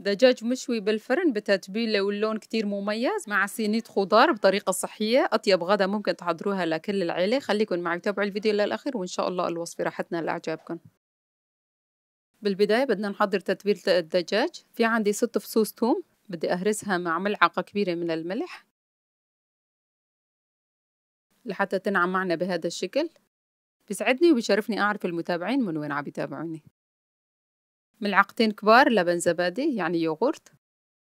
دجاج مشوي بالفرن بتتبيله واللون كتير مميز مع سينية خضار بطريقة صحية أطيب غدا ممكن تحضروها لكل العيلة خليكن معي تابعوا الفيديو للأخير وإن شاء الله الوصفة راحتنا لإعجابكم بالبداية بدنا نحضر تتبيلة الدجاج في عندي ست فصوص ثوم بدي أهرسها مع ملعقة كبيرة من الملح لحتى تنعم معنا بهذا الشكل بيسعدني وبيشرفني أعرف المتابعين من وين عم يتابعوني ملعقتين كبار لبن زبادي يعني يوغورت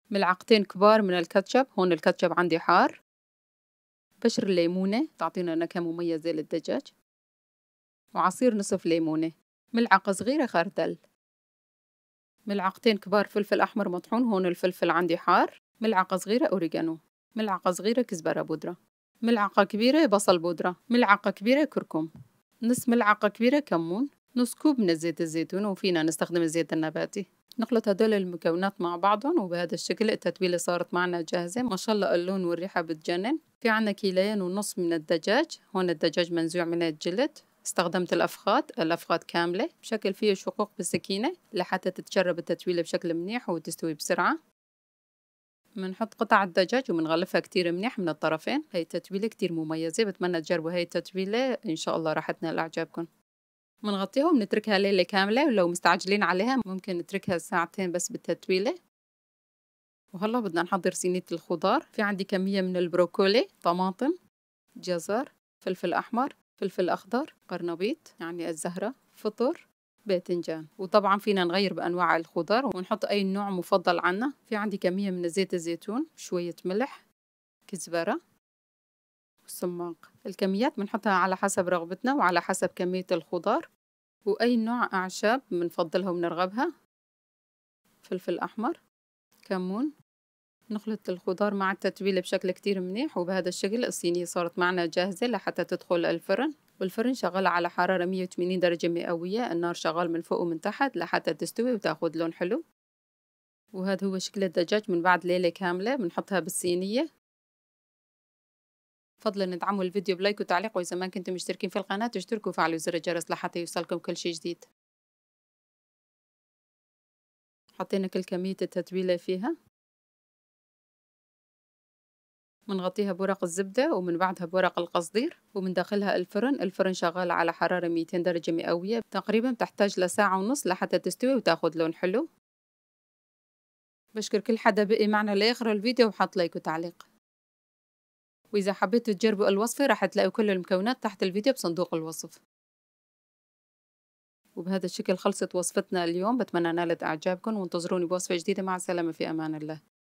ملعقتين كبار من الكاتشب هون الكاتشب عندي حار بشر الليمونة تعطينا نكهة مميزة للدجاج وعصير نصف ليمونة ملعقة صغيرة خردل ملعقتين كبار فلفل أحمر مطحون هون الفلفل عندي حار ملعقة صغيرة أوريجانو ملعقة صغيرة كزبرة بودرة ملعقة كبيرة بصل بودرة ملعقة كبيرة كركم نص ملعقة كبيرة كمون نص كوب من الزيت الزيتون وفينا نستخدم الزيت النباتي نخلط هدول المكونات مع بعضهم وبهذا الشكل التتبيلة صارت معنا جاهزة ما شاء الله اللون والريحة بتجنن في عنا كيلين ونص من الدجاج هون الدجاج منزوع من الجلد استخدمت الأفخاذ الأفخاذ كاملة بشكل فيه شقوق بالسكينة لحتى تتشرب التتويلة بشكل منيح وتستوي بسرعة بنحط قطع الدجاج وبنغلفها كتير منيح من الطرفين هاي التتويلة كتير مميزة بتمنى تجربوا هاي التتويلة إن شاء الله راح تنال إعجابكم بنغطيهم نتركها ليلة كاملة ولو مستعجلين عليها ممكن نتركها ساعتين بس بالتتويلة وهلا بدنا نحضر صينية الخضار في عندي كمية من البروكولي طماطم جزر فلفل أحمر فلفل أخضر قرنبيط يعني الزهرة فطر باذنجان وطبعا فينا نغير بأنواع الخضار ونحط أي نوع مفضل عنا في عندي كمية من زيت الزيتون شوية ملح كزبرة السماق الكميات بنحطها على حسب رغبتنا وعلى حسب كمية الخضار وأي نوع أعشاب بنفضلها وبنرغبها فلفل أحمر كمون نخلط الخضار مع التتبيلة بشكل كتير منيح وبهذا الشكل الصينية صارت معنا جاهزة لحتى تدخل الفرن والفرن شغال على حرارة 180 درجة مئوية النار شغال من فوق ومن تحت لحتى تستوي وتاخد لون حلو وهذا هو شكل الدجاج من بعد ليلة كاملة بنحطها بالصينية فضلا ادعموا الفيديو بلايك وتعليق وإذا ما كنتم مشتركين في القناة اشتركوا وفعلوا زر الجرس لحتى يوصلكم كل شيء جديد حطينا كل كمية التتبيلة فيها منغطيها بورق الزبدة ومن بعدها بورق القصدير ومندخلها الفرن الفرن شغال على حرارة 200 درجة مئوية تقريبا تحتاج لساعة ونص لحتى تستوي وتاخذ لون حلو بشكر كل حدا بقي معنا لآخر الفيديو وحط لايك وتعليق وإذا حبيتوا تجربوا الوصفة راح تلاقوا كل المكونات تحت الفيديو بصندوق الوصف وبهذا الشكل خلصت وصفتنا اليوم بتمنى نالت إعجابكم وانتظروني بوصفة جديدة مع السلامة في أمان الله